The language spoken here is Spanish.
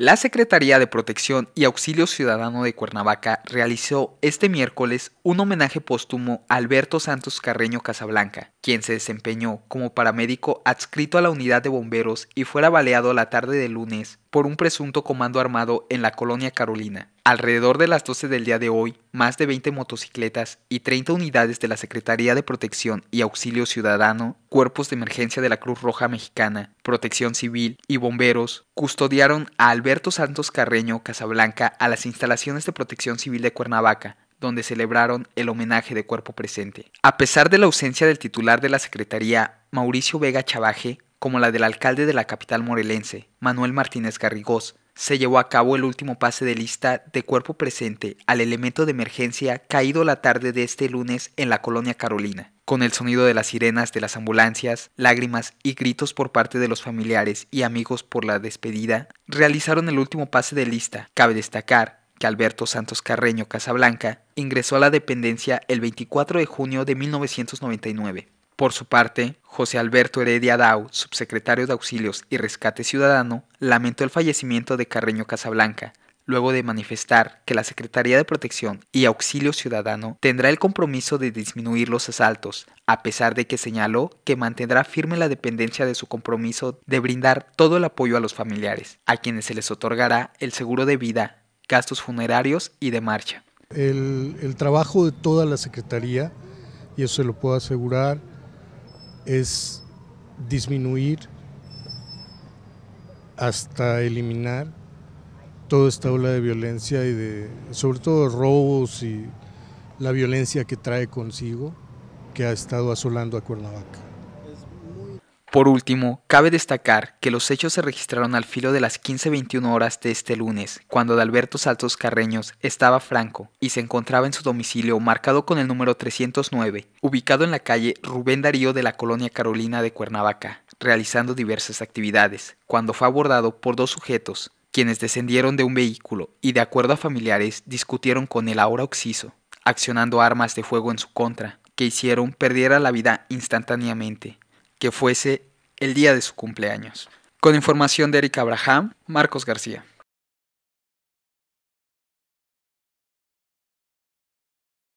La Secretaría de Protección y Auxilio Ciudadano de Cuernavaca realizó este miércoles un homenaje póstumo a Alberto Santos Carreño Casablanca, quien se desempeñó como paramédico adscrito a la unidad de bomberos y fuera baleado la tarde de lunes por un presunto comando armado en la colonia Carolina. Alrededor de las 12 del día de hoy, más de 20 motocicletas y 30 unidades de la Secretaría de Protección y Auxilio Ciudadano, cuerpos de emergencia de la Cruz Roja Mexicana, Protección Civil y bomberos custodiaron a Alberto Santos Carreño Casablanca a las instalaciones de Protección Civil de Cuernavaca, donde celebraron el homenaje de cuerpo presente. A pesar de la ausencia del titular de la Secretaría, Mauricio Vega Chavaje, como la del alcalde de la capital morelense, Manuel Martínez Garrigós, se llevó a cabo el último pase de lista de cuerpo presente al elemento de emergencia caído la tarde de este lunes en la colonia Carolina. Con el sonido de las sirenas de las ambulancias, lágrimas y gritos por parte de los familiares y amigos por la despedida, realizaron el último pase de lista. Cabe destacar que Alberto Santos Carreño Casablanca ingresó a la dependencia el 24 de junio de 1999. Por su parte, José Alberto Heredia Dau, subsecretario de Auxilios y Rescate Ciudadano, lamentó el fallecimiento de Carreño Casablanca, luego de manifestar que la Secretaría de Protección y Auxilio Ciudadano tendrá el compromiso de disminuir los asaltos, a pesar de que señaló que mantendrá firme la dependencia de su compromiso de brindar todo el apoyo a los familiares, a quienes se les otorgará el seguro de vida, gastos funerarios y de marcha. El, trabajo de toda la Secretaría, y eso se lo puedo asegurar, es disminuir hasta eliminar toda esta ola de violencia y de, sobre todo, robos y la violencia que trae consigo que ha estado asolando a Cuernavaca. Por último, cabe destacar que los hechos se registraron al filo de las 15.21 horas de este lunes, cuando Alberto Saltos Carreños estaba franco y se encontraba en su domicilio marcado con el número 309, ubicado en la calle Rubén Darío de la colonia Carolina de Cuernavaca, realizando diversas actividades, cuando fue abordado por dos sujetos, quienes descendieron de un vehículo y de acuerdo a familiares discutieron con el ahora occiso, accionando armas de fuego en su contra, que hicieron perdiera la vida instantáneamente que fuese el día de su cumpleaños. Con información de Erika Abraham, Marcos García.